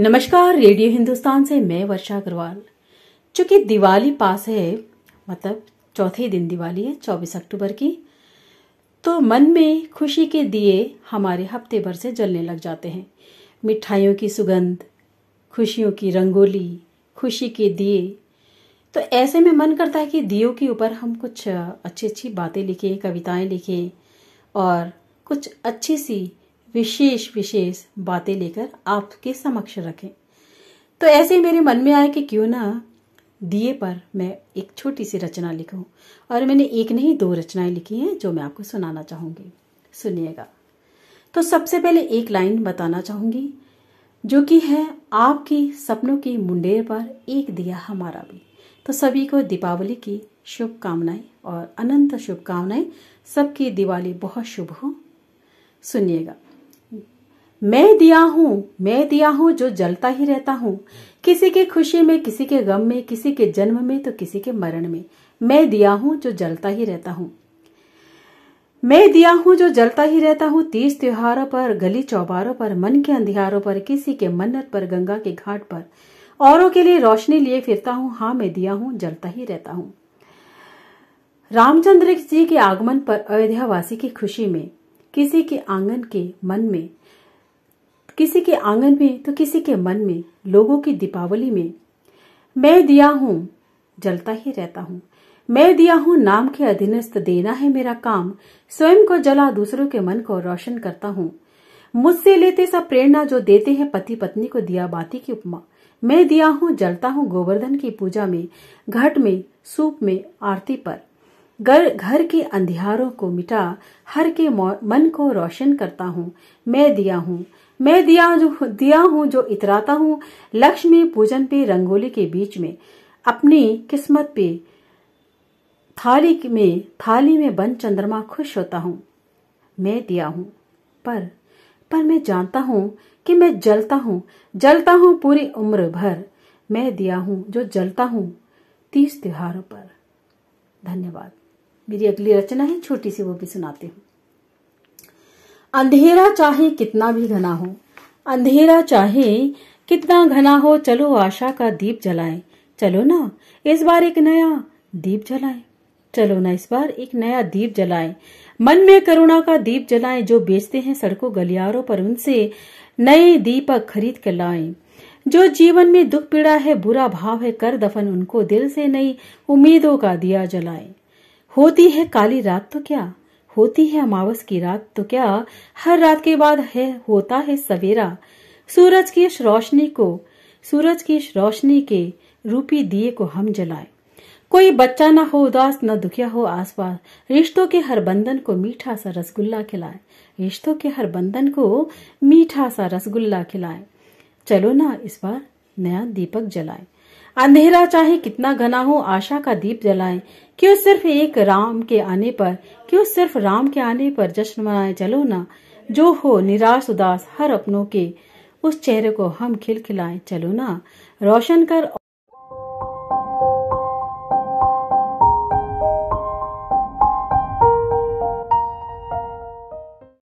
नमस्कार रेडियो हिंदुस्तान से मैं वर्षा अग्रवाल चूंकि दिवाली पास है मतलब चौथे दिन दिवाली है चौबीस अक्टूबर की तो मन में खुशी के दिए हमारे हफ्ते भर से जलने लग जाते हैं मिठाइयों की सुगंध खुशियों की रंगोली खुशी के दिए तो ऐसे में मन करता है कि दियो के ऊपर हम कुछ अच्छी अच्छी बातें लिखें कविताएं लिखें और कुछ अच्छी सी विशेष विशेष बातें लेकर आपके समक्ष रखें तो ऐसे मेरे मन में आया कि क्यों ना दिए पर मैं एक छोटी सी रचना लिखूं और मैंने एक नहीं दो रचनाएं लिखी हैं जो मैं आपको सुनाना चाहूंगी सुनिएगा तो सबसे पहले एक लाइन बताना चाहूंगी जो कि है आपके सपनों की मुंडेर पर एक दिया हमारा भी तो सभी को दीपावली की शुभकामनाएं और अनंत शुभकामनाएं सबकी दिवाली बहुत शुभ हो सुनिएगा मैं दिया हूँ मैं दिया हूँ जो जलता ही रहता हूँ किसी के खुशी में किसी के गम में किसी के जन्म में तो किसी के मरण में मैं दिया हूँ जो जलता ही रहता हूँ मैं दिया हूँ जो जलता ही रहता हूँ तीज त्योहारों पर गली चौबारों पर मन के अंधियारों पर किसी के मन्नत पर गंगा के घाट पर औरों के लिए रोशनी लिए फिरता हूँ हाँ मैं दिया हूँ जलता ही रहता हूँ रामचंद्र जी के आगमन पर अयोध्यावासी की खुशी में किसी के आंगन के मन में किसी के आंगन में तो किसी के मन में लोगों की दीपावली में मैं दिया हूं जलता ही रहता हूं मैं दिया हूं नाम के अधीनस्थ देना है मेरा काम स्वयं को जला दूसरों के मन को रोशन करता हूँ मुझसे लेते सब प्रेरणा जो देते हैं पति पत्नी को दिया बाती की उपमा मैं दिया हूँ जलता हूँ गोवर्धन की पूजा में घट में सूप में आरती पर घर घर के अंधियारों को मिटा हर के मन को रोशन करता हूँ मैं दिया हूँ मैं दिया जो दिया हूँ जो इतराता हूँ लक्ष्मी पूजन पे रंगोली के बीच में अपनी किस्मत पे थाली में थाली में बन चंद्रमा खुश होता हूँ मैं दिया हूँ पर पर मैं जानता हूँ कि मैं जलता हूँ जलता हूँ पूरी उम्र भर मैं दिया हूँ जो जलता हूँ तीस त्योहारों पर धन्यवाद मेरी अगली रचना है छोटी सी वो भी सुनाती हूँ अंधेरा चाहे कितना भी घना हो अंधेरा चाहे कितना घना हो चलो आशा का दीप जलाएं चलो ना इस बार एक नया दीप जलाएं चलो ना इस बार एक नया दीप जलाएं मन में करुणा का दीप जलाएं जो बेचते हैं सड़कों गलियारों पर उनसे नए दीपक खरीद कर लाएं जो जीवन में दुख पीड़ा है बुरा भाव है कर दफन उनको दिल से नई उम्मीदों का दिया जलाएं होती है काली रात तो क्या होती है अमावस की रात तो क्या हर रात के बाद है होता है सवेरा सूरज की इस रोशनी को सूरज की इस रोशनी के रूपी दिए को हम जलाएं कोई बच्चा ना हो उदास न दुखिया हो आसपास रिश्तों के हर बंधन को मीठा सा रसगुल्ला खिलाए रिश्तों के हर बंधन को मीठा सा रसगुल्ला खिलाए चलो ना इस बार नया दीपक जलाएं अंधेरा चाहे कितना घना हो आशा का दीप जलाएं क्यों सिर्फ एक राम के आने पर क्यों सिर्फ राम के आने पर जश्न मनाएं चलो ना जो हो निराश उदास हर अपनों के उस चेहरे को हम खिलखिलाएं चलो ना रोशन कर